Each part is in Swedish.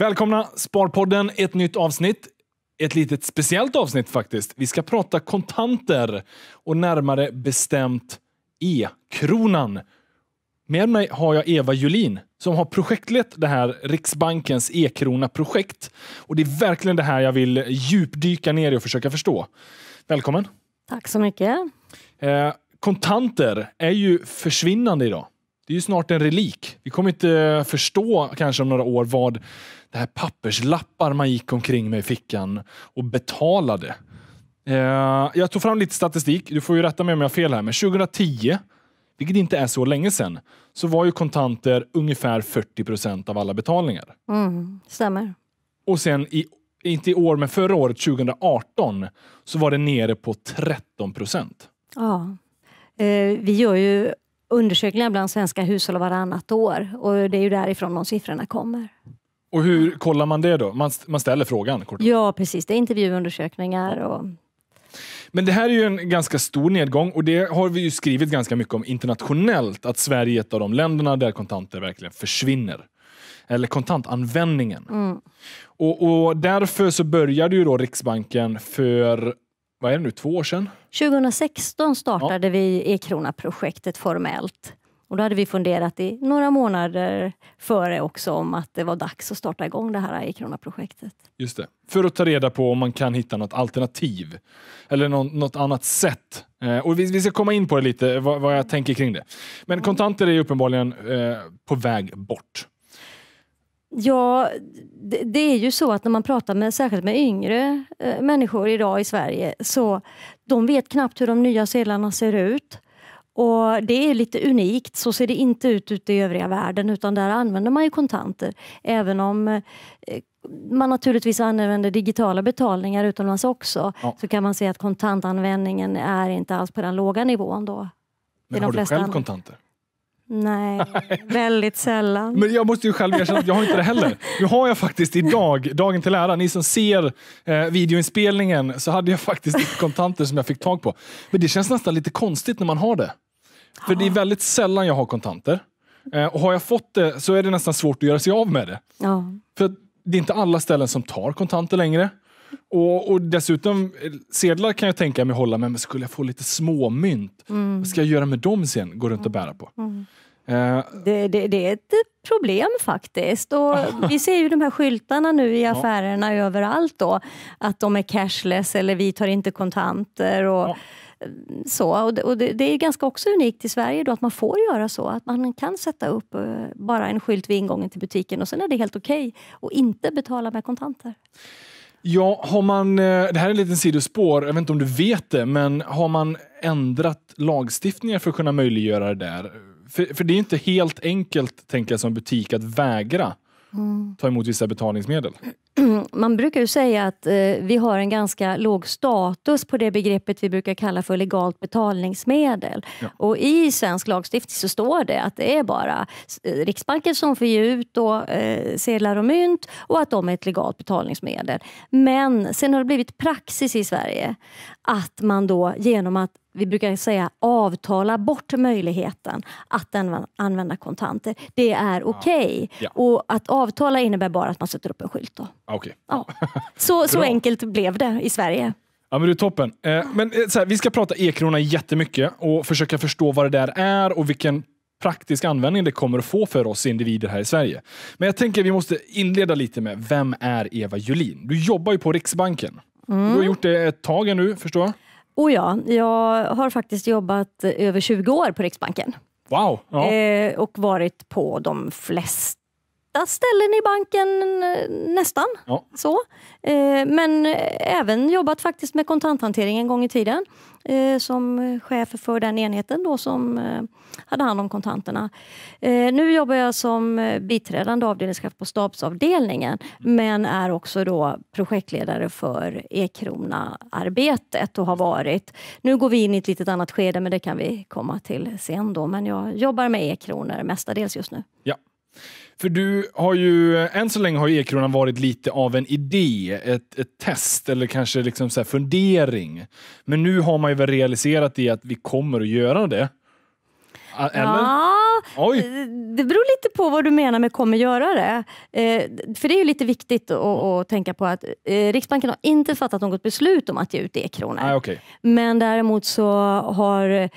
Välkomna Sparpodden, ett nytt avsnitt. Ett litet speciellt avsnitt faktiskt. Vi ska prata kontanter och närmare bestämt e-kronan. Med mig har jag Eva Julin som har projektlett det här Riksbankens e-krona-projekt. Och Det är verkligen det här jag vill djupdyka ner i och försöka förstå. Välkommen! Tack så mycket. Eh, kontanter är ju försvinnande idag. Det är ju snart en relik. Vi kommer inte förstå kanske om några år vad det här papperslappar man gick omkring med i fickan och betalade. Eh, jag tog fram lite statistik. Du får ju rätta mig om jag har fel här, men 2010, vilket inte är så länge sedan, så var ju kontanter ungefär 40 procent av alla betalningar. Mm, stämmer. Och sen i inte i år, men förra året, 2018, så var det nere på 13 procent. Ja. Eh, vi gör ju undersökningar bland svenska hushåll varannat år och det är ju därifrån de siffrorna kommer. Och hur kollar man det då? Man, man ställer frågan? Kort. Ja, precis. Det är intervjuundersökningar och men det här är ju en ganska stor nedgång och det har vi ju skrivit ganska mycket om internationellt, att Sverige är ett av de länderna där kontanter verkligen försvinner. Eller kontantanvändningen. Mm. Och, och, därför så började ju då Riksbanken för, vad är det nu, två år sedan? 2016 startade ja. vi e-krona-projektet formellt. Och då hade vi funderat i några månader före också om att det var dags att starta igång det här e-krona projektet Just det. För att ta reda på om man kan hitta något alternativ eller något annat sätt. Eh, och vi, ska komma in på det lite, vad, jag tänker kring det. Men mm. kontanter är uppenbarligen eh, på väg bort. Ja, det, är ju så att när man pratar med särskilt med yngre eh, människor idag i Sverige så de vet knappt hur de nya sedlarna ser ut. Och det är lite unikt, så ser det inte ut ute i övriga världen utan där använder man ju kontanter. Även om eh, man naturligtvis använder digitala betalningar utomlands också ja. så kan man se att kontantanvändningen är inte alls på den låga nivån då. Men har du själv kontanter? Nej, väldigt sällan. Men jag måste ju själv erkänna att jag har inte det heller. Nu har jag faktiskt idag, dagen till ära, ni som ser eh, videoinspelningen, så hade jag faktiskt kontanter som jag fick tag på. Men det känns nästan lite konstigt när man har det. För det är väldigt sällan jag har kontanter. Eh, och har jag fått det så är det nästan svårt att göra sig av med det. Ja. För det är inte alla ställen som tar kontanter längre. Och, och dessutom, eh, sedlar kan jag tänka mig hålla med, men skulle jag få lite småmynt, mm. vad ska jag göra med dem sen? Går runt och bära på. Mm. mm. Eh, det, det, det, är ett problem faktiskt. Och ah. vi ser ju de här skyltarna nu i affärerna ja. överallt då, att de är cashless eller vi tar inte kontanter. Och, ja så, och det, och det, det är ganska också unikt i Sverige då att man får göra så. Att man kan sätta upp eh, bara en skylt vid ingången till butiken och sen är det helt okej okay och inte betala med kontanter. Ja, har man, eh, det här är en liten sidospår, jag vet inte om du vet det, men har man ändrat lagstiftningar för att kunna möjliggöra det där? För, för det är inte helt enkelt, tänker jag, som butik att vägra ta emot vissa betalningsmedel? Man brukar ju säga att eh, vi har en ganska låg status på det begreppet vi brukar kalla för legalt betalningsmedel. Ja. Och I svensk lagstiftning så står det att det är bara eh, Riksbanken som får ge ut då, eh, sedlar och mynt och att de är ett legalt betalningsmedel. Men sen har det blivit praxis i Sverige att man då genom att vi brukar säga avtala bort möjligheten att använda kontanter. Det är okej. Okay. Ja. Och att avtala innebär bara att man sätter upp en skylt. Då. Ah, okay. Ja. Så, så enkelt blev det i Sverige. Ja, men du är toppen. Eh, men eh, här, vi ska prata e-krona jättemycket och försöka förstå vad det där är och vilken praktisk användning det kommer att få för oss individer här i Sverige. Men jag tänker vi måste inleda lite med, vem är Eva Julin? Du jobbar ju på Riksbanken. Mm. Du har mm. gjort det ett tag nu, förstår jag? Oh ja, jag har faktiskt jobbat eh, över 20 år på Riksbanken. Wow! Ja. Eh, och varit på de flesta ställen i banken eh, nästan. Ja. Så. Eh, men eh, även jobbat faktiskt med kontanthantering en gång i tiden som chef för den enheten då som hade hand om kontanterna. Nu jobbar jag som biträdande avdelningschef på stabsavdelningen mm. men är också då projektledare för e-krona-arbetet och har varit. Nu går vi in i ett litet annat skede men det kan vi komma till sen då men jag jobbar med e-kronor mestadels just nu. Ja. För du har ju, än så länge har ju E-kronan varit lite av en idé, ett, ett test eller kanske liksom så fundering. Men nu har man ju väl realiserat det att vi kommer att göra det. Eller? Ja, Oj. Eh, det beror lite på vad du menar med kommer göra det. Eh, för det är ju lite viktigt att, att tänka på att eh, Riksbanken har inte fattat något beslut om att ge ut e-kronor. Ah, okay. Men däremot så har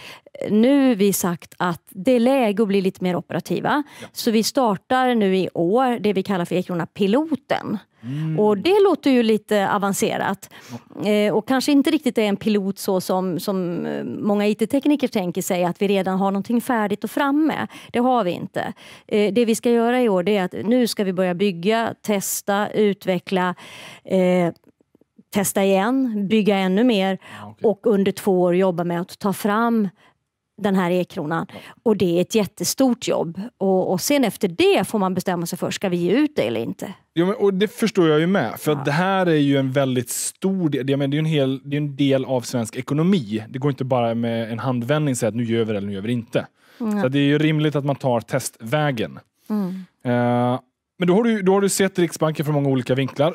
nu vi sagt att det är läge att bli lite mer operativa. Ja. Så vi startar nu i år det vi kallar för Ekrona-piloten. Mm. Och Det låter ju lite avancerat eh, och kanske inte riktigt är en pilot så som, som eh, många IT-tekniker tänker sig att vi redan har någonting färdigt och framme. Det har vi inte. Eh, det vi ska göra i år är att nu ska vi börja bygga, testa, utveckla eh, testa igen, bygga ännu mer ja, okay. och under två år jobba med att ta fram den här e-kronan. Och det är ett jättestort jobb. Och, och, sen efter det får man bestämma sig för, ska vi ge ut det eller inte? Jo, men, och Det förstår jag ju med, för ja. det här är ju en väldigt stor del, jag menar, det, är en hel, det är en del av svensk ekonomi. Det går inte bara med en handvändning säga att nu gör vi det eller nu gör vi det inte. Mm. Så det är ju rimligt att man tar testvägen. Mm. Uh, men då har, du, då har du sett Riksbanken från många olika vinklar.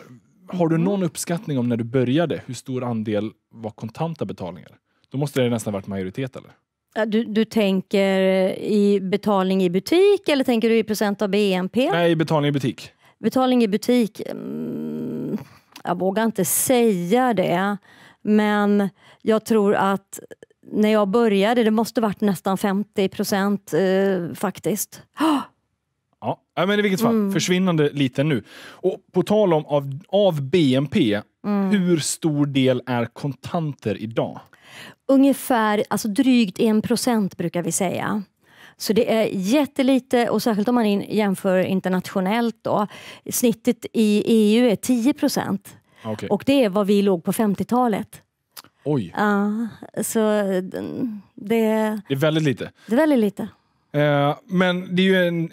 Har du mm. någon uppskattning om när du började, hur stor andel var kontanta betalningar? Då måste det nästan varit majoritet eller? Du, du tänker i betalning i butik eller tänker du i procent av BNP? Nej, betalning i butik. Betalning i butik? Mm, jag vågar inte säga det. Men jag tror att när jag började, det måste varit nästan 50 procent eh, faktiskt. Oh! Ja, men i vilket fall, mm. försvinnande liten nu. Och på tal om av, av BNP, mm. hur stor del är kontanter idag? ungefär, alltså drygt en procent brukar vi säga. Så det är jättelite och särskilt om man in, jämför internationellt då. Snittet i EU är 10 procent okay. och det är vad vi låg på 50-talet. Oj. Ja, så det, det är väldigt lite. Det är väldigt lite. Eh, men det är ju en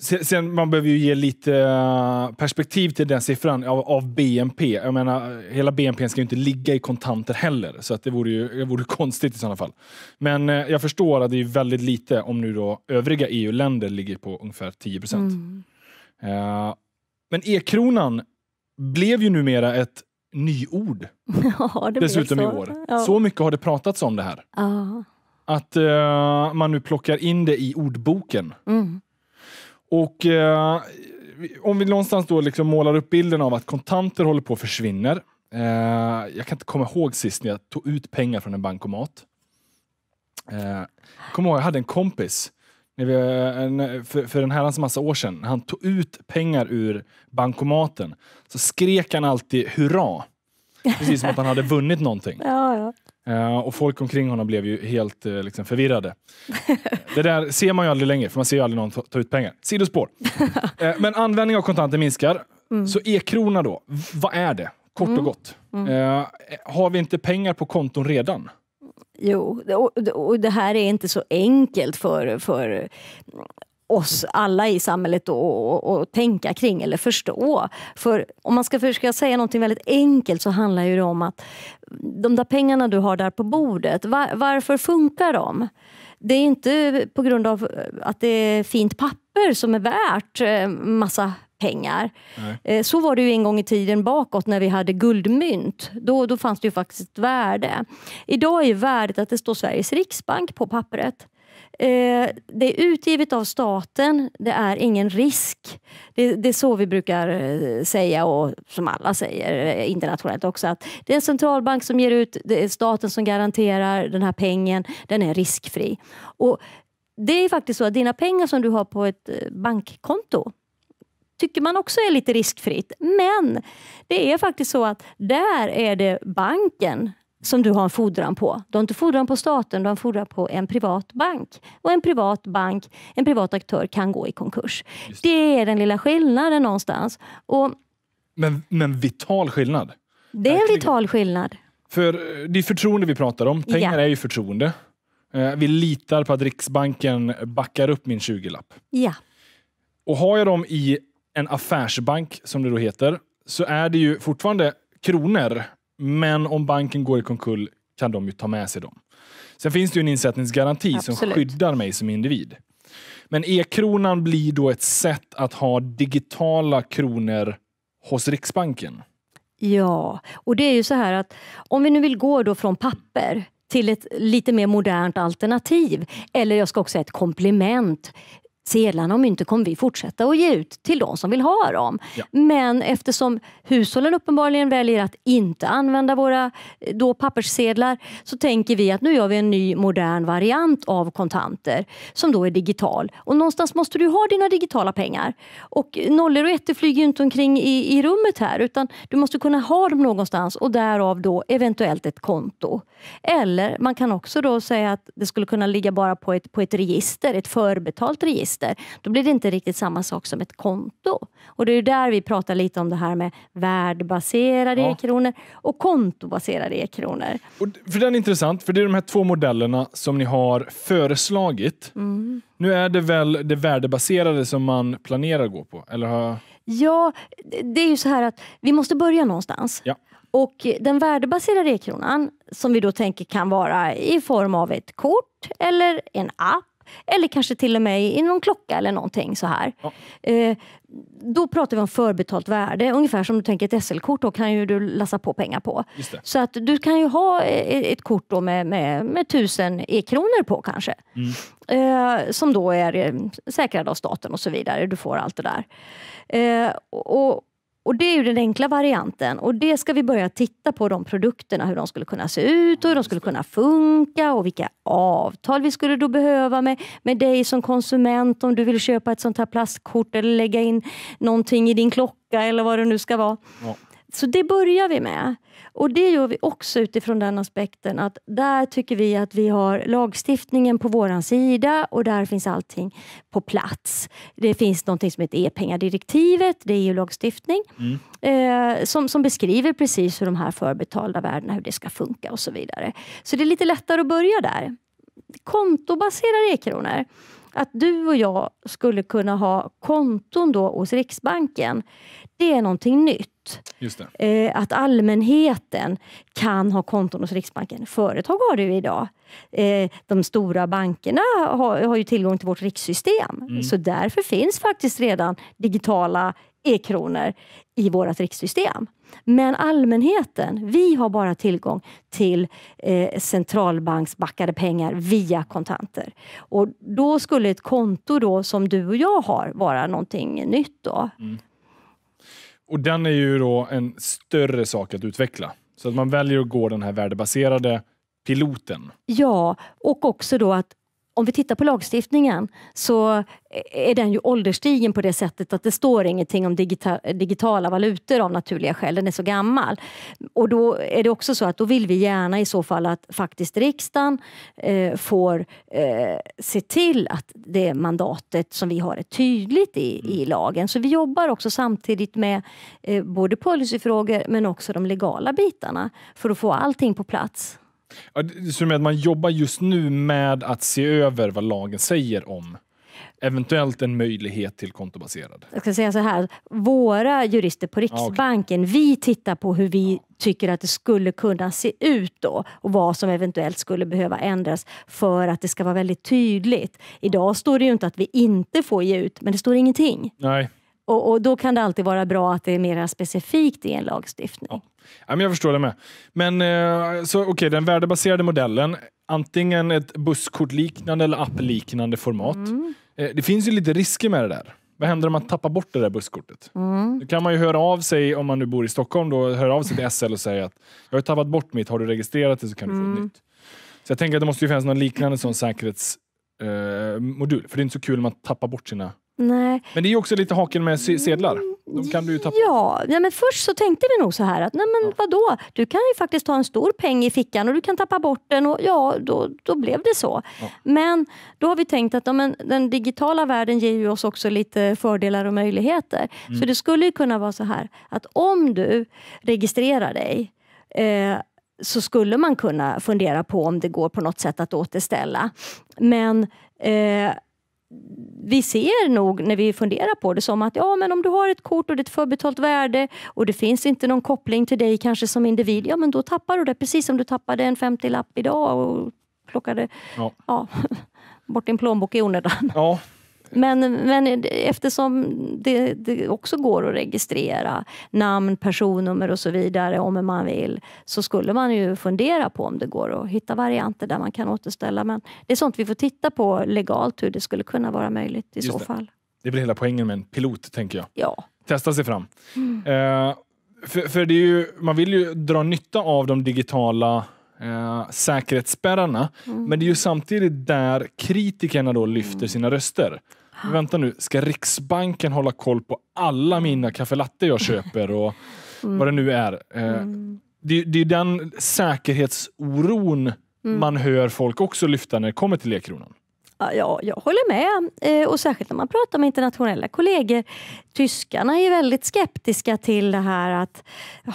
Sen, sen, man behöver ju ge lite eh, perspektiv till den siffran av, av, BNP. Jag menar, hela BNP ska ju inte ligga i kontanter heller, så att det vore ju det vore konstigt i sådana fall. Men eh, jag förstår att det är väldigt lite om nu då övriga EU-länder ligger på ungefär 10 procent. Mm. Eh, men e-kronan blev ju numera ett nyord. Ja, dessutom i år. Ja. Så mycket har det pratats om det här. Ja. Att eh, man nu plockar in det i ordboken. Mm. Och eh, om vi någonstans då liksom målar upp bilden av att kontanter håller på att försvinna... Eh, jag kan inte komma ihåg sist när jag tog ut pengar från en bankomat. Eh, kommer ihåg, jag hade en kompis när vi, en, för, för en herrans massa år sedan. När han tog ut pengar ur bankomaten så skrek han alltid hurra. Precis som att han hade vunnit någonting. Ja, ja. Eh, och folk omkring honom blev ju helt uh, liksom förvirrade. det där ser man ju aldrig längre, för man ser ju aldrig någon ta, ta ut pengar. Sidospår. uh, men användning av kontanter minskar. Mm. Så e-krona då, vad är det? Kort mm. och gott. Mm. har vi inte pengar på konton redan? Jo, och, och det här är inte så enkelt för, för oss alla i samhället att tänka kring eller förstå. För om man ska försöka säga något väldigt enkelt så handlar det om att de där pengarna du har där på bordet, varför funkar de? Det är inte på grund av att det är fint papper som är värt eh, massa pengar. Nej. Eh, så var det ju en gång i tiden bakåt när vi hade guldmynt. Då, då fanns det ju faktiskt ett värde. Idag är ju värdet att det står Sveriges riksbank på pappret. Eh, det är utgivet av staten, det är ingen risk. Det, det, är så vi brukar eh, säga och som alla säger eh, internationellt också. Att det är en centralbank som ger ut, det är staten som garanterar den här pengen, den är riskfri. Och det är faktiskt så att dina pengar som du har på ett eh, bankkonto tycker man också är lite riskfritt. Men det är faktiskt så att där är det banken som du har en fordran på. Du har inte fordran på staten, du har en fordran på en privat bank. Och en privat bank, en privat aktör kan gå i konkurs. Just. Det är den lilla skillnaden någonstans. Och men, men vital skillnad. Det är en vital skillnad. För eh, det är förtroende vi pratar om. Pengar ja. är ju förtroende. Eh, vi litar på att Riksbanken backar upp min 20-lapp. Ja. Och har jag dem i en affärsbank, som det då heter, så är det ju fortfarande kronor men om banken går i konkurs kan de ju ta med sig dem. Sen finns det ju en insättningsgaranti Absolut. som skyddar mig som individ. Men e-kronan blir då ett sätt att ha digitala kronor hos Riksbanken. Ja, och det är ju så här att om vi nu vill gå då från papper till ett lite mer modernt alternativ, eller jag ska också säga ett komplement sedlarna och inte kommer vi fortsätta att ge ut till de som vill ha dem. Ja. Men eftersom hushållen uppenbarligen väljer att inte använda våra eh, då papperssedlar så tänker vi att nu gör vi en ny modern variant av kontanter som då är digital. Och någonstans måste du ha dina digitala pengar. Och nollor och ettor flyger ju inte omkring i, i rummet här utan du måste kunna ha dem någonstans och därav då eventuellt ett konto. Eller man kan också då säga att det skulle kunna ligga bara på ett, på ett register, ett förbetalt register tjänster, då blir det inte riktigt samma sak som ett konto. Och det är där vi pratar lite om det här med värdebaserade ja. e-kronor och kontobaserade e-kronor. För den är intressant, för det är de här två modellerna som ni har föreslagit. Mm. Nu är det väl det värdebaserade som man planerar att gå på? Eller har... Ja, det är ju så här att vi måste börja någonstans. Ja. Och den värdebaserade e-kronan som vi då tänker kan vara i form av ett kort eller en app eller kanske till och med i någon klocka eller någonting så här. Ja. Eh, då pratar vi om förbetalt värde, ungefär som du tänker ett SL-kort, då kan ju du lassa på pengar på. Så att du kan ju ha eh, ett kort då med, med, med tusen e-kronor på kanske. Mm. Eh, som då är eh, säkrade av staten och så vidare, du får allt det där. Eh, och, och det är ju den enkla varianten och det ska vi börja titta på de produkterna, hur de skulle kunna se ut och hur de skulle kunna funka och vilka avtal vi skulle då behöva med, med dig som konsument om du vill köpa ett sånt här plastkort eller lägga in någonting i din klocka eller vad det nu ska vara. Ja. Så det börjar vi med. Och Det gör vi också utifrån den aspekten att där tycker vi att vi har lagstiftningen på vår sida och där finns allting på plats. Det finns något som heter e-pengadirektivet, det är EU-lagstiftning mm. eh, som, som beskriver precis hur de här förbetalda värdena hur det ska funka och så vidare. Så det är lite lättare att börja där. Kontobaserade e-kronor att du och jag skulle kunna ha konton då hos Riksbanken, det är någonting nytt ut. Eh, att allmänheten kan ha konton hos Riksbanken. Företag har det ju idag. Eh, de stora bankerna har, har ju tillgång till vårt rikssystem. Mm. Så därför finns faktiskt redan digitala e-kronor i vårt rikssystem. Men allmänheten, vi har bara tillgång till eh, centralbanksbackade pengar via kontanter. Och då skulle ett konto då, som du och jag har vara någonting nytt. Då. Mm. Och den är ju då en större sak att utveckla. Så att man väljer att gå den här värdebaserade piloten. Ja, och också då att om vi tittar på lagstiftningen så är den ju ålderstigen på det sättet att det står ingenting om digita digitala valutor av naturliga skäl, den är så gammal. Och då är det också så att då vill vi gärna i så fall att faktiskt riksdagen eh, får eh, se till att det mandatet som vi har är tydligt i, i mm. lagen. Så vi jobbar också samtidigt med eh, både policyfrågor men också de legala bitarna för att få allting på plats så med att man jobbar just nu med att se över vad lagen säger om eventuellt en möjlighet till kontobaserad. Jag ska säga så här, våra jurister på Riksbanken, ja, okay. vi tittar på hur vi tycker att det skulle kunna se ut då och vad som eventuellt skulle behöva ändras för att det ska vara väldigt tydligt. Idag står det ju inte att vi inte får ge ut, men det står ingenting. Nej. Och, och, Då kan det alltid vara bra att det är mer specifikt i en lagstiftning. Ja. jag förstår det med. Men eh, så okay, den värdebaserade modellen, antingen ett busskortliknande eller appliknande format. Mm. Eh, det finns ju lite risker med det där. Vad händer om man tappar bort det där busskortet? Mm. Då kan man ju höra av sig, om man nu bor i Stockholm, då hör av sig till SL och säga att jag har tappat bort mitt, har du registrerat det så kan du mm. få ett mm. nytt. Så jag tänker att det måste ju finnas någon liknande sån säkerhetsmodul, eh, för det är inte så kul om man tappar bort sina Nej. Men det är också lite haken med sedlar. De kan du ju tappa. Ja, ja, men först så tänkte vi nog så här att nej men ja. vadå, du kan ju faktiskt ha en stor peng i fickan och du kan tappa bort den och ja, då, då blev det så. Ja. Men då har vi tänkt att ja, men den digitala världen ger ju oss också lite fördelar och möjligheter. Mm. Så det skulle ju kunna vara så här att om du registrerar dig eh, så skulle man kunna fundera på om det går på något sätt att återställa. Men eh, vi ser nog när vi funderar på det som att ja, men om du har ett kort och det är ett förbetalt värde och det finns inte någon koppling till dig kanske som individ, ja men då tappar du det precis som du tappade en 50-lapp idag och plockade ja. Ja, bort din plånbok i onödan. Ja, men, men eftersom det, det, också går att registrera namn, personnummer och så vidare om man vill så skulle man ju fundera på om det går att hitta varianter där man kan återställa. Men det är sånt vi får titta på legalt hur det skulle kunna vara möjligt i Just så det. fall. Det är väl hela poängen med en pilot, tänker jag. Ja. Testa sig fram. Mm. Uh, för, för det är ju, man vill ju dra nytta av de digitala eh, säkerhetsspärrarna. Mm. Men det är ju samtidigt där kritikerna då lyfter mm. sina röster. Men ah. vänta nu, ska Riksbanken hålla koll på alla mina kaffelatte jag köper och mm. vad det nu är? Eh, mm. det, det är den säkerhetsoron mm. man hör folk också lyfta när det kommer till e-kronan. Ja, jag håller med. Eh, och särskilt när man pratar med internationella kollegor. Tyskarna är väldigt skeptiska till det här att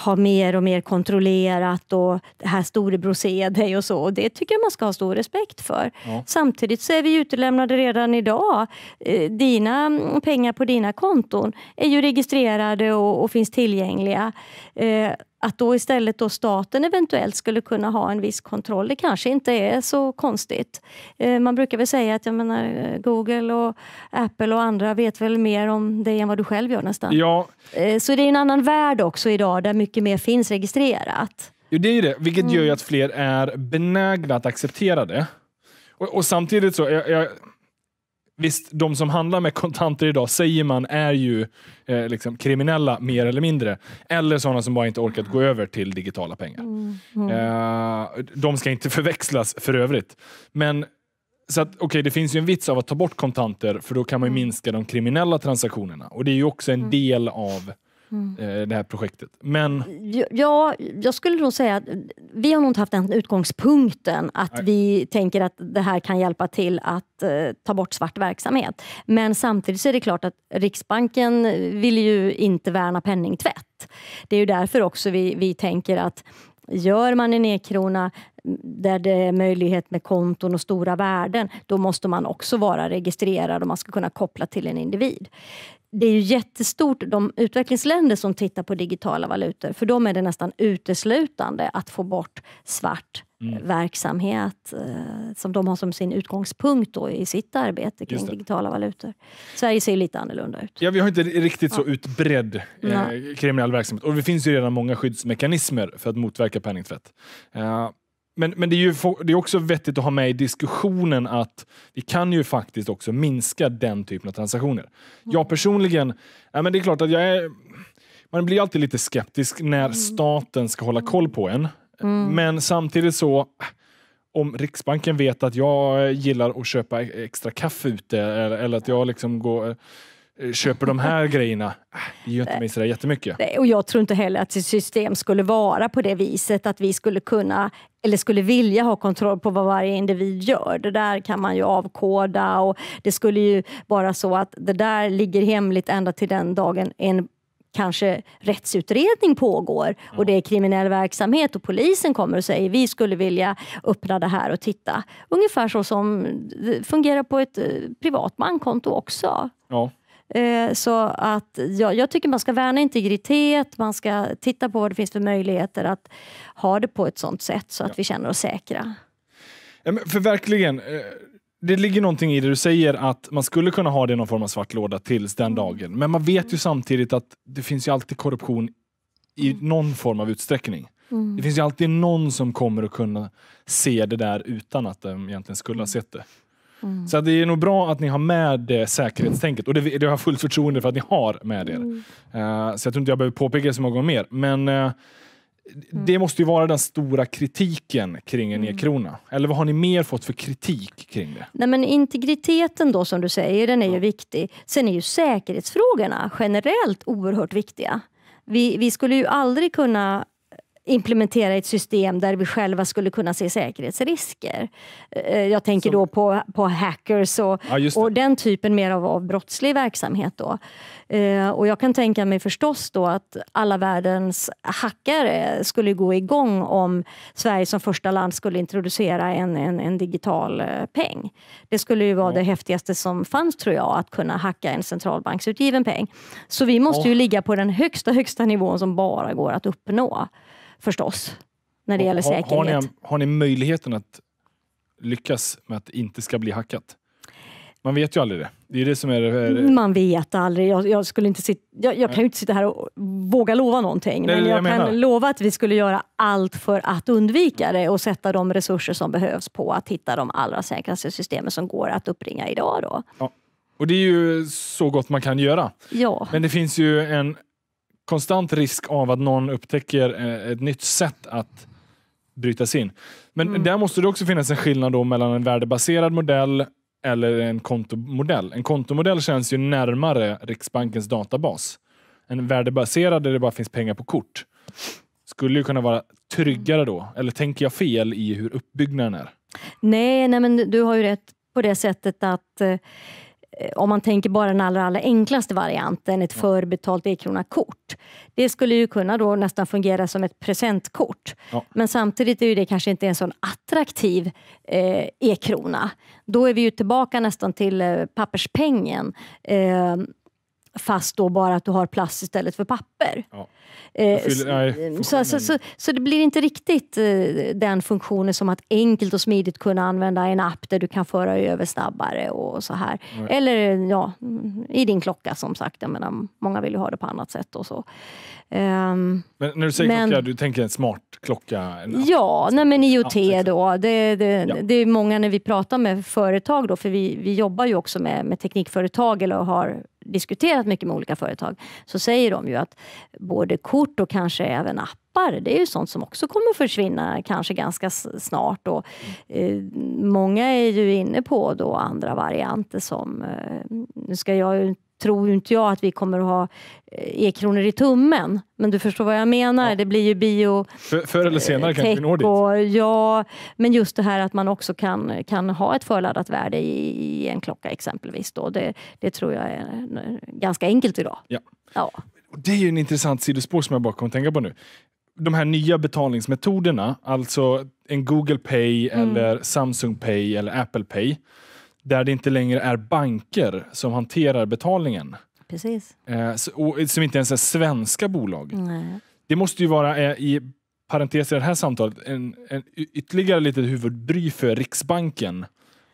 ha mer och mer kontrollerat och det här storebror ser dig och så. Och det tycker jag man ska ha stor respekt för. Ja. Samtidigt så är vi utelämnade redan idag. Eh, dina pengar på dina konton är ju registrerade och, och finns tillgängliga. Eh, att då istället då staten eventuellt skulle kunna ha en viss kontroll, det kanske inte är så konstigt. Eh, man brukar väl säga att jag menar, eh, Google och Apple och andra vet väl mer om dig än vad du själv gör nästan. Ja. Eh, så det är en annan värld också idag där mycket mer finns registrerat. Jo, det är det, vilket mm. gör ju att fler är benägna att acceptera det. Och, och samtidigt så, jag, jag visst, de som handlar med kontanter idag säger man är ju eh, liksom kriminella mer eller mindre. Eller sådana som bara inte orkat gå över till digitala pengar. Mm. Mm. Eh, de ska inte förväxlas för övrigt. Men så att, okay, det finns ju en vits av att ta bort kontanter för då kan man mm. minska de kriminella transaktionerna. Och det är ju också en mm. del av mm. Eh, det här projektet. Men... Ja, jag skulle nog säga att vi har nog inte haft den utgångspunkten att Nej. vi tänker att det här kan hjälpa till att eh, ta bort svart verksamhet. Men samtidigt så är det klart att Riksbanken eh, vill ju inte värna penningtvätt. Det är ju därför också vi, vi tänker att Gör man en e-krona mm, där det är möjlighet med konton och stora värden, då måste man också vara registrerad och man ska kunna koppla till en individ det är ju jättestort, de utvecklingsländer som tittar på digitala valutor, för dem är det nästan uteslutande att få bort svart eh, mm. verksamhet eh, som de har som sin utgångspunkt då i sitt arbete kring digitala valutor. Sverige ser lite annorlunda ut. Ja, vi har inte riktigt ja. så utbredd eh, kriminell verksamhet och det finns ju redan många skyddsmekanismer för att motverka penningtvätt. Eh, men, men det, är ju, det är också vettigt att ha med i diskussionen att vi kan ju faktiskt också minska den typen av transaktioner. Jag mm. personligen, ja, men det är klart att jag är, man blir alltid lite skeptisk när mm. staten ska hålla koll på en. Mm. Men samtidigt så, om Riksbanken vet att jag gillar att köpa extra kaffe ute eller, eller att jag liksom går Eh, köper de här grejerna, äh, det gör inte mig sådär jättemycket. Nej, och jag tror inte heller att ett system skulle vara på det viset att vi skulle kunna eller skulle vilja ha kontroll på vad varje individ gör. Det där kan man ju avkoda och det skulle ju vara så att det där ligger hemligt ända till den dagen en kanske rättsutredning pågår och det är kriminell verksamhet och polisen kommer och säger vi skulle vilja öppna det här och titta. Ungefär så som det fungerar på ett eh, privat bankkonto också. Ja. Eh, så att ja, jag tycker man ska värna integritet, man ska titta på vad det finns för möjligheter att ha det på ett sånt sätt så att ja. vi känner oss säkra. För verkligen, eh, det ligger någonting i det du säger att man skulle kunna ha det i någon form av svart låda tills den mm. dagen. Men man vet ju samtidigt att det finns ju alltid korruption i mm. någon form av utsträckning. Mm. Det finns ju alltid någon som kommer att kunna se det där utan att de egentligen skulle ha mm. sett det. Mm. Så det är nog bra att ni har med eh, säkerhetstänket och det, det har jag fullt förtroende för att ni har med er. Uh, så jag tror inte jag behöver påpeka det så många gånger mer. Men uh, det måste ju vara den stora kritiken kring en mm. e-krona. Eller vad har ni mer fått för kritik kring det? Nej, men integriteten då som du säger, den är ju viktig. Sen är ju säkerhetsfrågorna generellt oerhört viktiga. Vi, vi skulle ju aldrig kunna implementera ett system där vi själva skulle kunna se säkerhetsrisker. Eh, jag tänker Som... då på, på hackers och, ja, och den typen mer av, av brottslig verksamhet. Då. Eh, och jag kan tänka mig förstås då att alla världens hackare skulle gå igång om Sverige som första land skulle introducera en, en, en digital eh, peng. Det skulle ju vara ja. det häftigaste som fanns tror jag, att kunna hacka en centralbanksutgiven peng. Så vi måste ja. ju ligga på den högsta, högsta nivån som bara går att uppnå förstås. När det gäller säkerhet. Har ni, har ni möjligheten att lyckas med att det inte ska bli hackat? Man vet ju aldrig det. Det är det som är... Det Man vet aldrig. Jag, jag skulle inte sitta, jag, jag kan ju inte sitta här och våga lova någonting. men jag, jag kan lova att vi skulle göra allt för att undvika det och sätta de resurser som behövs på att hitta de allra säkraste systemen som går att uppringa idag. Då. Ja. Och det är ju så gott man kan göra. Ja. Men det finns ju en konstant risk av att någon upptäcker eh, ett nytt sätt att bryta sig in. Men mm. där måste det också finnas en skillnad då mellan en värdebaserad modell eller en kontomodell. En kontomodell känns ju närmare Riksbankens databas. En värdebaserad där det bara finns pengar på kort skulle ju kunna vara tryggare då. Eller tänker jag fel i hur uppbyggnaden är? Nej, nej men du har ju rätt på det sättet att eh, Eh, om man tänker bara den allra, allra enklaste varianten, ett mm. förbetalt e-krona-kort. Det skulle ju kunna då nästan fungera som ett presentkort. Ja. Men samtidigt är det kanske inte en sån attraktiv eh, e-krona. Då är vi ju tillbaka nästan till eh, papperspengen fast då bara att du har plast istället för papper. Ja. Eh, fyller, så, så, så, så, det blir inte riktigt eh, den funktionen som att enkelt och smidigt kunna använda en app där du kan föra över snabbare och så här. Nej. Eller ja, i din klocka som sagt. Jag menar, många vill ju ha det på annat sätt och så. Um, men när du säger men, klocka, du tänker en smart klocka? En ja, nej men IoT ja, då. Det, det, ja. det är många när vi pratar med företag då, för vi, vi jobbar ju också med, med teknikföretag eller har diskuterat mycket med olika företag så säger de ju att både kort och kanske även appar, det är ju sånt som också kommer att försvinna kanske ganska snart. Och, eh, många är ju inne på då andra varianter som, eh, nu ska jag ju tror inte jag att vi kommer att ha eh, e-kronor i tummen. Men du förstår vad jag menar. Ja. Det blir ju bio... För, förr eller senare eh, kanske vi når dit. Och, ja, men just det här att man också kan, kan ha ett förladdat värde i, i en klocka exempelvis. Då. Det, det tror jag är eh, ganska enkelt idag. Ja. ja. Det är ju en intressant sidospår som jag bara kommer att tänka på nu de här nya betalningsmetoderna, alltså en Google Pay mm. eller Samsung Pay eller Apple Pay där det inte längre är banker som hanterar betalningen. Precis. Eh, och, som inte ens är svenska bolag. Nej. Det måste ju vara, eh, i parentes i det här samtalet, en, en ytterligare litet huvudbry för Riksbanken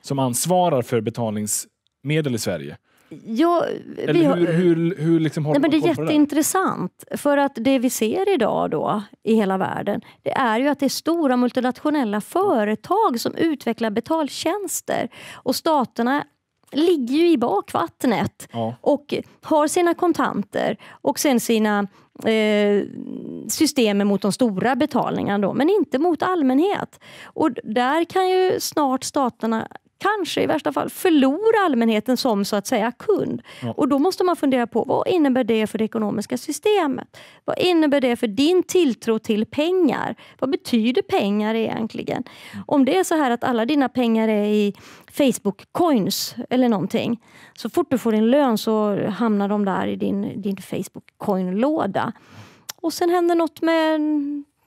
som ansvarar för betalningsmedel i Sverige. Ja, Eller hur, hur, hur liksom håller nej, men Det är jätteintressant. För att det vi ser idag då i hela världen, det är ju att det är stora multinationella företag som utvecklar betaltjänster. Och staterna ligger ju i bakvattnet ja. och har sina kontanter och sen sina eh, systemen mot de stora betalningarna då, men inte mot allmänhet. Och där kan ju snart staterna kanske i värsta fall förlora allmänheten som så att säga kund. Ja. Och då måste man fundera på vad innebär det för det ekonomiska systemet? Vad innebär det för din tilltro till pengar? Vad betyder pengar egentligen? Om det är så här att alla dina pengar är i Facebook-coins eller någonting. Så fort du får din lön så hamnar de där i din, din Facebook-coin-låda. Och sen händer något med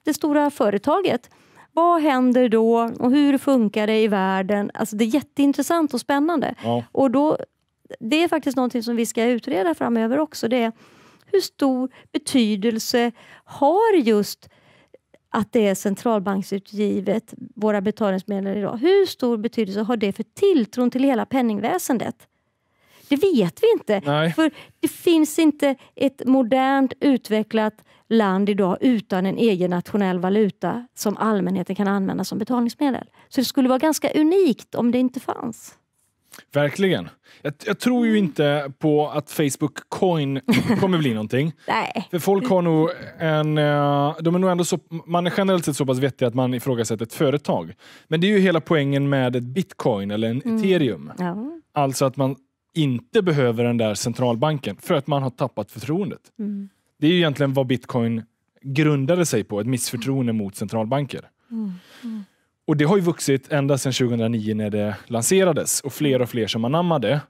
det stora företaget vad händer då och hur funkar det i världen? Alltså det är jätteintressant och spännande. Ja. Och då, det är faktiskt någonting som vi ska utreda framöver också. Det är hur stor betydelse har just att det är centralbanksutgivet, våra betalningsmedel idag. Hur stor betydelse har det för tilltron till hela penningväsendet? Det vet vi inte. Nej. För det finns inte ett modernt utvecklat land idag utan en egen nationell valuta som allmänheten kan använda som betalningsmedel. Så det skulle vara ganska unikt om det inte fanns. Verkligen. Jag, jag, tror ju mm. inte på att Facebook Coin kommer bli någonting. Nej. För folk har nog en... Eh, de är nog ändå så, man är generellt sett så pass vettig att man ifrågasätter ett företag. Men det är ju hela poängen med ett bitcoin eller en mm. ethereum. Ja. Alltså att man inte behöver den där centralbanken för att man har tappat förtroendet. Mm. Det är ju egentligen vad bitcoin grundade sig på, ett missförtroende mm. mot centralbanker. Mm, mm. Och Det har ju vuxit ända sedan 2009 när det lanserades och fler och fler som anammade.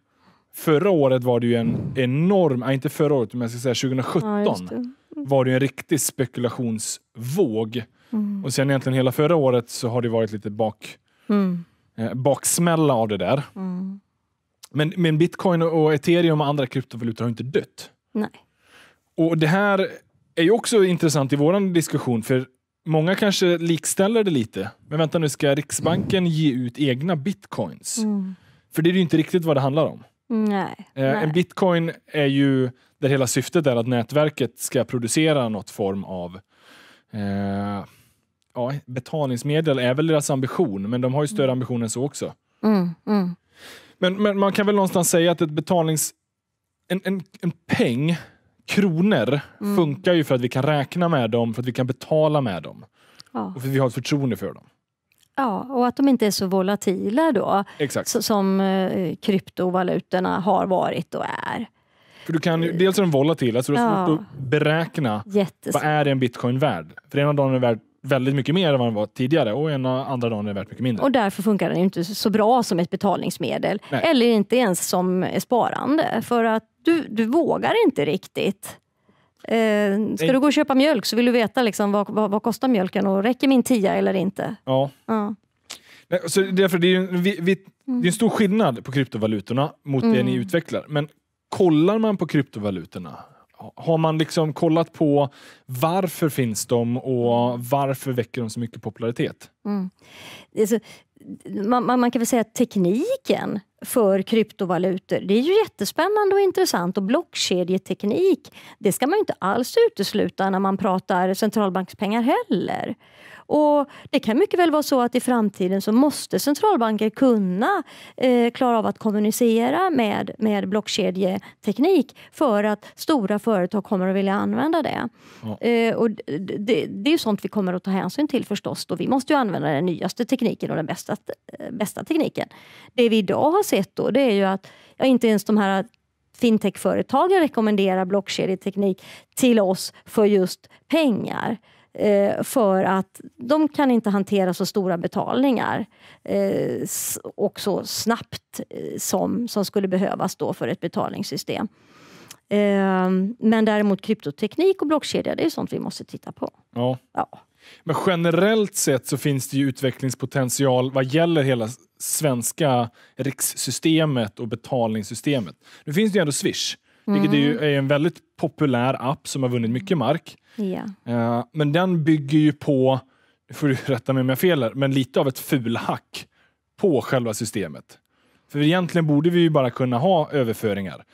Förra året var det ju en enorm, äh, inte förra året, men jag ska säga 2017 ja, det. Mm. var det en riktig spekulationsvåg. Och sen egentligen hela förra året så har det varit lite bak, eh, baksmälla av det där. Men, men bitcoin och ethereum och andra kryptovalutor har inte dött. Nej. Och det här är ju också intressant i vår diskussion, för många kanske likställer det lite. Men vänta nu, ska Riksbanken ge ut egna bitcoins? Mm. För det är ju inte riktigt vad det handlar om. Nej, eh, nej. En bitcoin är ju där hela syftet är att nätverket ska producera något form av eh, ja, betalningsmedel är väl deras ambition, men de har ju större mm. ambitioner än så också. Mm, mm. Men, men, man kan väl någonstans säga att ett betalnings... En, en, en peng kronor mm. funkar ju för att vi kan räkna med dem, för att vi kan betala med dem. Ja. Och för att vi har ett förtroende för dem. Ja, och att de inte är så volatila då. Exakt. Som eh, kryptovalutorna har varit och är. För du kan, dels är de volatila, så du har ja. svårt att beräkna Jättesvårt. vad är en bitcoin värd. För ena dagen är den värd väldigt mycket mer än vad den var tidigare och en andra dagen är den värt mycket mindre. Och därför funkar den inte så bra som ett betalningsmedel Nej. eller inte ens som sparande för att du, du vågar inte riktigt. Eh, ska Nej. du gå och köpa mjölk så vill du veta liksom, vad, vad, vad kostar mjölken och räcker min tia eller inte? Ja. ja. Så därför, det, är en, vi, vi, mm. det är en stor skillnad på kryptovalutorna mot mm. det ni mm. utvecklar. Men kollar man på kryptovalutorna har man liksom kollat på varför finns de och mm. varför väcker de så mycket popularitet? Mm. Alltså, man, man, man, kan väl säga att tekniken för kryptovalutor, det är ju jättespännande och intressant och blockkedjeteknik, det ska man ju inte alls utesluta när man pratar centralbankspengar heller. Och det kan mycket väl vara så att i framtiden så måste centralbanker kunna eh, klara av att kommunicera med, med blockkedjeteknik för att stora företag kommer att vilja använda det. Ja. Eh, och det, det är sånt vi kommer att ta hänsyn till förstås. Då. Vi måste ju använda den nyaste tekniken och den bästa, eh, bästa tekniken. Det vi idag har sett då, det är ju att ja, inte ens de här fintechföretagen rekommenderar blockkedjeteknik till oss för just pengar. Eh, för att de kan inte hantera så stora betalningar eh, och så snabbt eh, som, som skulle behövas då för ett betalningssystem. Ehm, men däremot kryptoteknik och blockkedja, det är sånt vi måste titta på. Ja. ja. Men generellt sett så finns det ju utvecklingspotential vad gäller hela svenska rikssystemet och betalningssystemet. Nu finns det ju ändå Swish Mm. Vilket är, ju, mm. är en väldigt populär app som har vunnit mycket mark. Yeah. Uh, men den bygger ju på, nu får du rätta mig om jag fel här, men lite av ett fulhack på själva systemet. För egentligen borde vi ju bara kunna ha överföringar.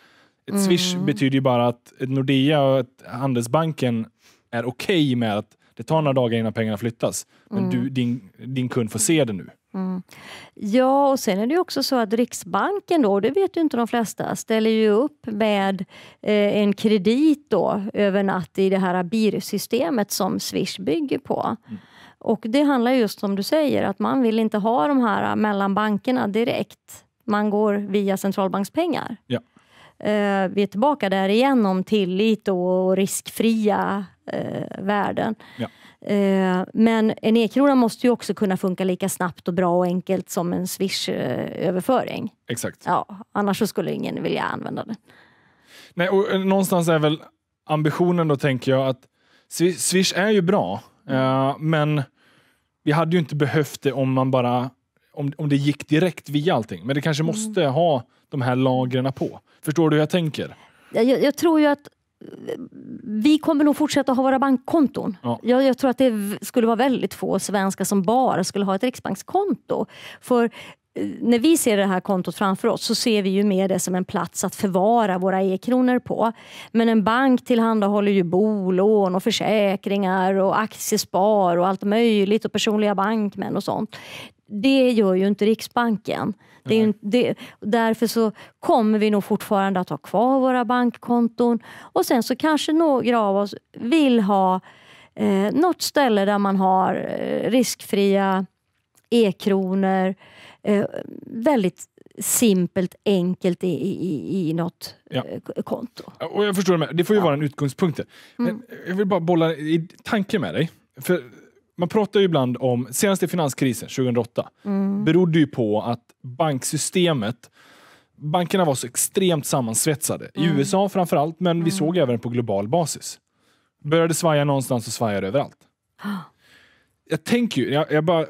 Ett mm. swish betyder ju bara att Nordea och Handelsbanken är okej okay med att det tar några dagar innan pengarna flyttas. Men mm. du, din, din kund får se det nu. Mm. Ja, och sen är det också så att Riksbanken, då, det vet ju inte de flesta, ställer ju upp med eh, en kredit då, över natt i det här BIR-systemet som Swish bygger på. Mm. Och Det handlar just som du säger, att man vill inte ha de här mellan bankerna direkt. Man går via centralbankspengar. Ja. Eh, vi är tillbaka där igen om tillit och riskfria eh, värden. Ja. Eh, men en e-krona måste ju också kunna funka lika snabbt och bra och enkelt som en Swish-överföring. Eh, Exakt. Ja, annars skulle ingen vilja använda den. Nej, och eh, någonstans är väl ambitionen då, tänker jag, att Swish är ju bra, men vi hade ju inte behövt det om man bara om det gick direkt via allting. Men det kanske mm. måste mm. ha de här lagren på. Förstår du hur jag tänker? Jag, jag tror ju att vi kommer nog fortsätta ha våra bankkonton. Ja. Jag, jag, tror att det skulle vara väldigt få svenskar som bara skulle ha ett riksbankskonto. För eh, när vi ser det här kontot framför oss så ser vi ju mer det som en plats att förvara våra e-kronor på. Men en bank tillhandahåller ju bolån och försäkringar och aktiespar och allt möjligt och personliga bankmän och sånt det gör ju inte Riksbanken. Det är ju, det, därför så kommer vi nog fortfarande att ha kvar våra bankkonton och sen så kanske några av oss vill ha eh, något ställe där man har eh, riskfria e-kronor. Eh, väldigt simpelt, enkelt i, i, i något ja. Eh, konto. Och jag förstår, det, det får ju ja. vara en utgångspunkt. Men mm. Jag vill bara bolla i tanke med dig. För man pratar ju ibland om, senaste finanskrisen 2008 mm. berodde ju på att banksystemet Bankerna var så extremt sammansvetsade. Mm. I USA framförallt, men mm. vi såg även på global basis. Började svaja någonstans och svajar överallt. Jag tänker ju, jag, jag bara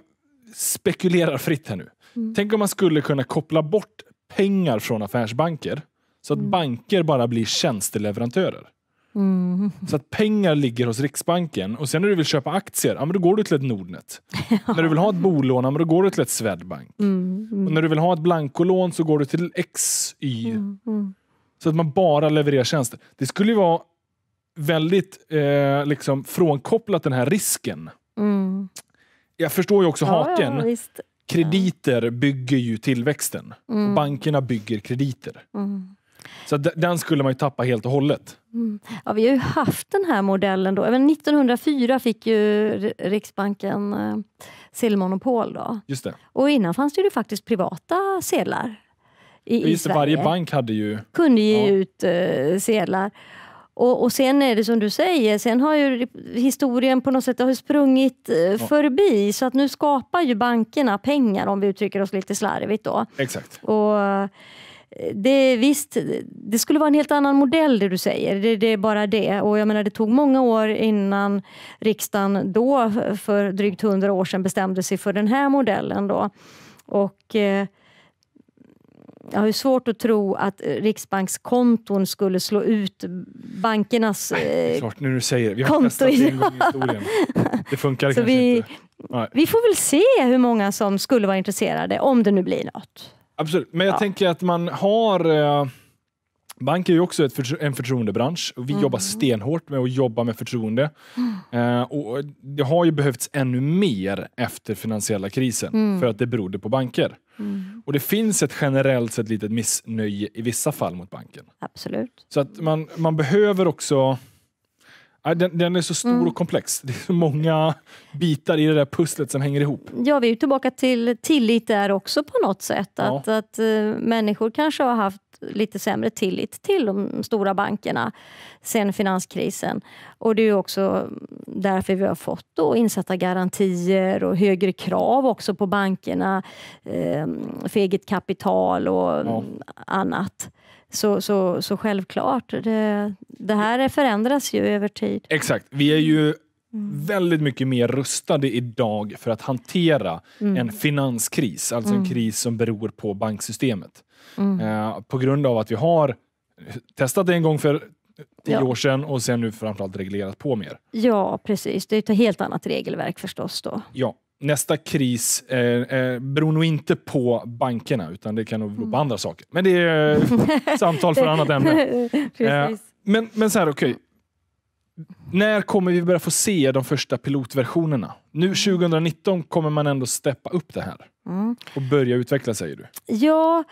spekulerar fritt här nu. Mm. Tänk om man skulle kunna koppla bort pengar från affärsbanker så att mm. banker bara blir tjänsteleverantörer. Mm. Så att pengar ligger hos Riksbanken och sen när du vill köpa aktier, ja, men då går du till ett Nordnet. Ja. När du vill ha ett bolån, ja, men då går du till ett Swedbank. Mm. Mm. Och när du vill ha ett blankolån så går du till XY. Mm, mm. Så att man bara levererar tjänster. Det skulle ju vara väldigt eh, liksom frånkopplat den här risken. Mm. Jag förstår ju också ja, haken. Ja, Krediter bygger ju tillväxten. Bankerna bygger krediter. Mm. Så den skulle man ju tappa helt och hållet. Mm. Ja, vi har ju haft den här modellen då. Även 1904 fick ju Riksbanken eh, sedelmonopol. Och innan fanns det ju faktiskt privata sedlar i, Just i Varje bank hade ju... kunde ge ja. ut eh, sedlar. Och, och, sen är det som du säger, sen har ju historien på något sätt har sprungit eh, ja. förbi så att nu skapar ju bankerna pengar om vi uttrycker oss lite slarvigt. Då. Exakt. Och, det, visst, det skulle vara en helt annan modell det du säger, det, det, är bara det. Och jag menar, det tog många år innan riksdagen då för drygt hundra år sedan bestämde sig för den här modellen. Då. Och eh, jag har svårt att tro att riksbankskonton skulle slå ut bankernas eh, Klart, nu du säger vi har konto. I historien. Det funkar Så kanske vi, inte. Nej. Vi får väl se hur många som skulle vara intresserade, om det nu blir något. Absolut, men jag ja. tänker att man har... Eh, bank är ju också förtro en förtroendebransch. Och vi mm. jobbar stenhårt med att jobba med förtroende. Mm. Eh, och det har ju behövts ännu mer efter finansiella krisen mm. för att det berodde på banker. Mm. Och det finns ett generellt sett litet missnöje i vissa fall mot banken. Absolut. Så att man, man behöver också den, den, är så stor mm. och komplex. Det är så många bitar i det där pusslet som hänger ihop. Ja, vi är tillbaka till tillit där också på något sätt. Ja. Att, att uh, människor kanske har haft lite sämre tillit till de stora bankerna sen finanskrisen. Och det är också därför vi har fått då insatta garantier och högre krav också på bankerna eh, för eget kapital och ja. annat. Så, så, så självklart, det, det här förändras ju över tid. Exakt. Vi är ju Mm. väldigt mycket mer rustade idag för att hantera mm. en finanskris, alltså mm. en kris som beror på banksystemet. Mm. Eh, på grund av att vi har testat det en gång för tio ja. år sedan och sen nu framförallt reglerat på mer. Ja, precis. Det är ett helt annat regelverk förstås då. Ja nästa kris eh, eh, beror nog inte på bankerna, utan det kan nog bero på mm. andra saker. Men det är eh, samtal för annat ämne. Eh, men, men så här, okej. Okay. När kommer vi börja få se de första pilotversionerna? Nu 2019 mm. kommer man ändå steppa upp det här. Mm. Och börja utveckla säger du? Ja,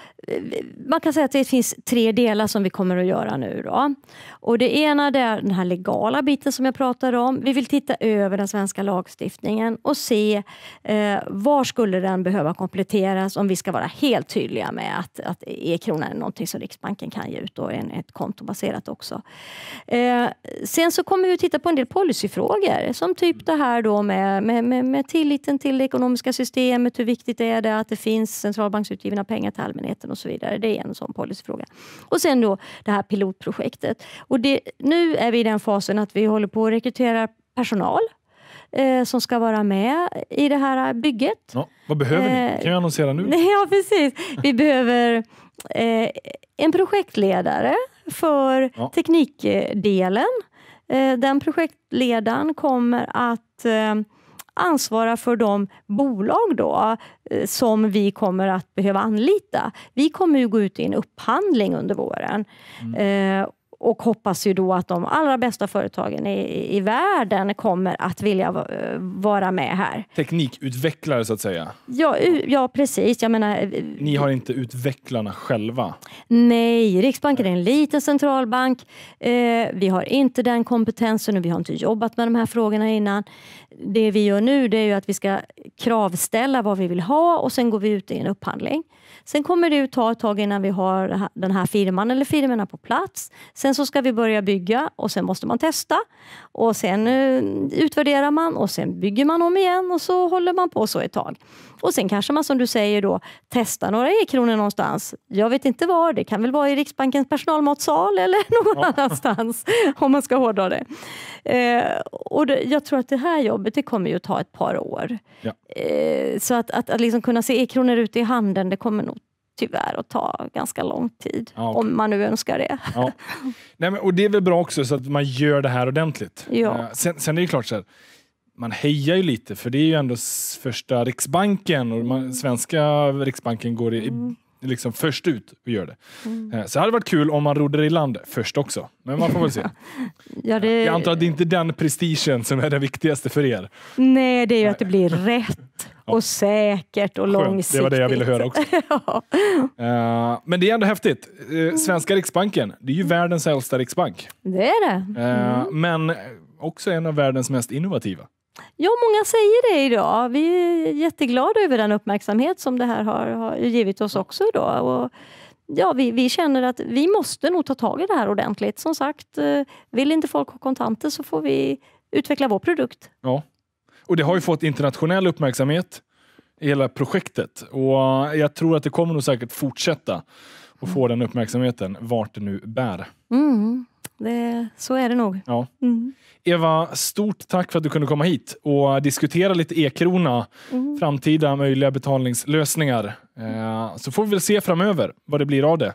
man kan säga att det finns tre delar som vi kommer att göra nu. Då. Och det ena är den här legala biten som jag pratade om. Vi vill titta över den svenska lagstiftningen och se eh, var skulle den behöva kompletteras om vi ska vara helt tydliga med att, att e-kronan är någonting som Riksbanken kan ge ut och är ett konto också. Eh, sen så kommer vi att titta på en del policyfrågor som typ det här då med, med, med, med tilliten till det ekonomiska systemet, hur viktigt det är det att det finns centralbanksutgivna pengar till allmänheten och så vidare. Det är en sån policyfråga. Och sen då det här pilotprojektet. Och det, nu är vi i den fasen att vi håller på att rekrytera personal eh, som ska vara med i det här bygget. Ja, vad behöver ni? Eh, kan jag annonsera nu? ja, precis. Vi behöver eh, en projektledare för ja. teknikdelen. Eh, den projektledaren kommer att ansvara för de bolag då eh, som vi kommer att behöva anlita. Vi kommer ju gå ut i en upphandling under våren mm. Eh, och hoppas ju då att de allra bästa företagen i, i världen kommer att vilja vara med här. Teknikutvecklare så att säga? Ja, ja precis. Jag menar, eh, Ni har inte utvecklarna själva? Nej, Riksbanken är en liten centralbank. Eh, vi har inte den kompetensen och vi har inte jobbat med de här frågorna innan. Det vi gör nu det är ju att vi ska kravställa vad vi vill ha och sen går vi ut i en upphandling. Sen kommer det ju ta ett tag innan vi har den här firman eller firmorna på plats. Sen så ska vi börja bygga och sen måste man testa och sen eh, utvärderar man och sen bygger man om igen och så håller man på så ett tag. Och sen kanske man som du säger då testar några e-kronor någonstans. Jag vet inte var, det kan väl vara i Riksbankens personalmatsal eller någon ja. annanstans om man ska hårdra det. Eh, och det, jag tror att det här jobbet det kommer ju ta ett par år. Ja. Eh, så att, att, att liksom kunna se e-kronor ute i handeln, det kommer nog tyvärr att ta ganska lång tid, ja, okay. om man nu önskar det. Ja. Nej, men, och Det är väl bra också så att man gör det här ordentligt. Ja. Eh, sen, sen, är det klart så här, man hejar ju lite, för det är ju ändå första Riksbanken och man, svenska Riksbanken går i, mm. liksom först ut och gör det. Mm. Eh, så det hade varit kul om man rodde det i land först också, men man får väl se. ja, det... Jag antar att det är inte den prestigen som är det viktigaste för er? Nej, det är ju Nej. att det blir rätt och säkert och långsiktigt. Det var det jag ville höra också. ja. Eh, men det är ändå häftigt. Eh, mm. Svenska Riksbanken, det är ju världens äldsta riksbank. Det är det. Mm. men också en av världens mest innovativa. Ja, många säger det idag. Vi är jätteglada över den uppmärksamhet som det här har, har givit oss också. Då. Och ja, vi, vi, känner att vi måste nog ta tag i det här ordentligt. Som sagt, eh, vill inte folk ha kontanter så får vi utveckla vår produkt. Ja, och det har ju fått internationell uppmärksamhet, hela projektet. Och jag tror att det kommer nog säkert fortsätta och få den uppmärksamheten vart det nu bär. Mm. Det, så är det nog. Ja. Mm. Eva, stort tack för att du kunde komma hit och diskutera lite e-krona, mm. framtida möjliga betalningslösningar. Eh, så får vi väl se framöver vad det blir av det.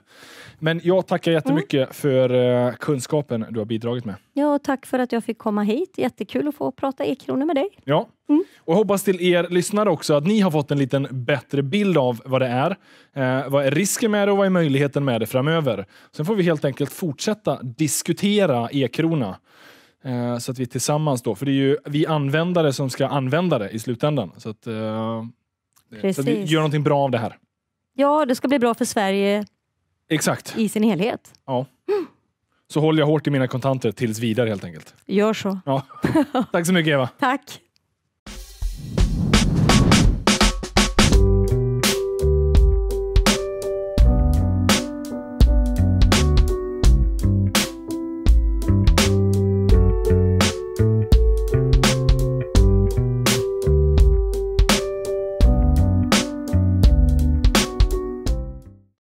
Men jag tackar jättemycket mm. för eh, kunskapen du har bidragit med. Ja, och tack för att jag fick komma hit. Jättekul att få prata e-kronor med dig. Ja, mm. och hoppas till er lyssnare också att ni har fått en liten bättre bild av vad det är. Eh, vad är risken med det och vad är möjligheten med det framöver? Sen får vi helt enkelt fortsätta diskutera e-krona så att vi tillsammans då, för det är ju vi användare som ska använda det i slutändan. Så att, Precis. Så vi gör någonting bra av det här. Ja, det ska bli bra för Sverige Exakt. i sin helhet. Ja. Så håller jag hårt i mina kontanter tills vidare helt enkelt. Gör så. Ja. Tack så mycket Eva. Tack.